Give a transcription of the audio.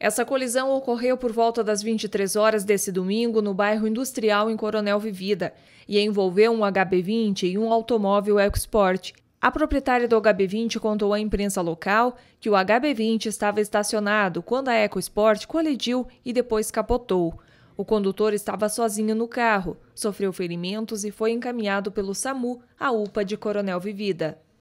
Essa colisão ocorreu por volta das 23 horas desse domingo no bairro Industrial em Coronel Vivida e envolveu um HB20 e um automóvel Export. A proprietária do HB20 contou à imprensa local que o HB20 estava estacionado quando a EcoSport colidiu e depois capotou. O condutor estava sozinho no carro, sofreu ferimentos e foi encaminhado pelo SAMU à UPA de Coronel Vivida.